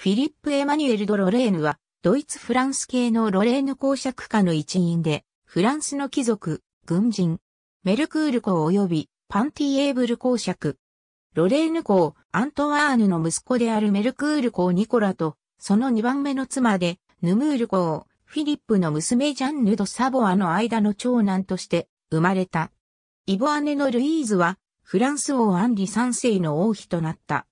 フィリップ・エマニュエル・ド・ロレーヌは、ドイツ・フランス系のロレーヌ公爵家の一員で、フランスの貴族、軍人、メルクール公及びパンティエーブル公爵。ロレーヌ公、アントワーヌの息子であるメルクール公ニコラと、その2番目の妻で、ヌムール公、フィリップの娘ジャンヌ・ド・サボアの間の長男として生まれた。イボアネのルイーズは、フランス王アンリ三世の王妃となった。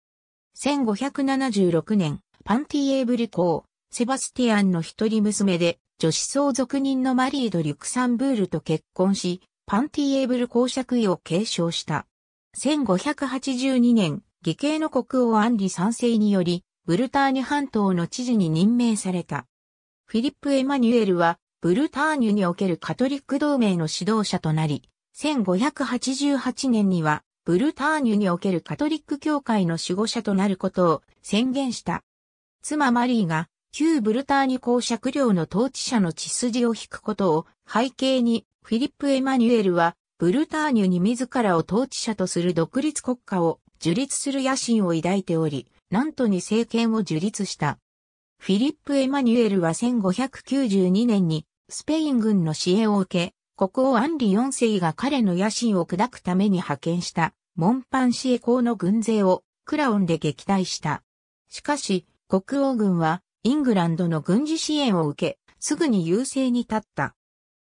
1576年、パンティエーブル公、セバスティアンの一人娘で、女子相続人のマリード・リュクサンブールと結婚し、パンティエーブル公爵位を継承した。1582年、義兄の国王アンリ三世により、ブルターニュ半島の知事に任命された。フィリップ・エマニュエルは、ブルターニュにおけるカトリック同盟の指導者となり、1588年には、ブルターニュにおけるカトリック教会の守護者となることを宣言した。妻マリーが旧ブルターニュ公爵領の統治者の血筋を引くことを背景に、フィリップ・エマニュエルは、ブルターニュに自らを統治者とする独立国家を樹立する野心を抱いており、なんとに政権を樹立した。フィリップ・エマニュエルは1592年にスペイン軍の支援を受け、国王アンリ4世が彼の野心を砕くために派遣したモンパンシエ公の軍勢をクラオンで撃退した。しかし、国王軍はイングランドの軍事支援を受け、すぐに優勢に立った。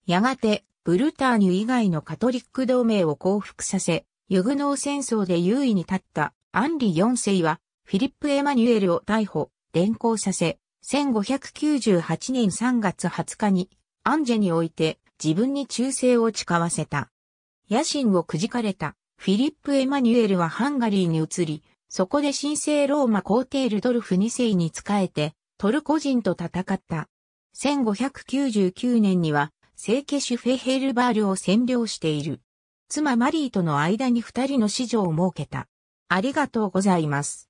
やがて、ブルターニュ以外のカトリック同盟を降伏させ、ユグノー戦争で優位に立ったアンリ4世は、フィリップ・エマニュエルを逮捕、連行させ、1598年3月20日に、アンジェにおいて自分に忠誠を誓わせた。野心をくじかれたフィリップ・エマニュエルはハンガリーに移り、そこで神聖ローマ皇帝ルドルフ2世に仕えて、トルコ人と戦った。1599年には、聖シュフェヘルバールを占領している。妻マリーとの間に二人の子女を設けた。ありがとうございます。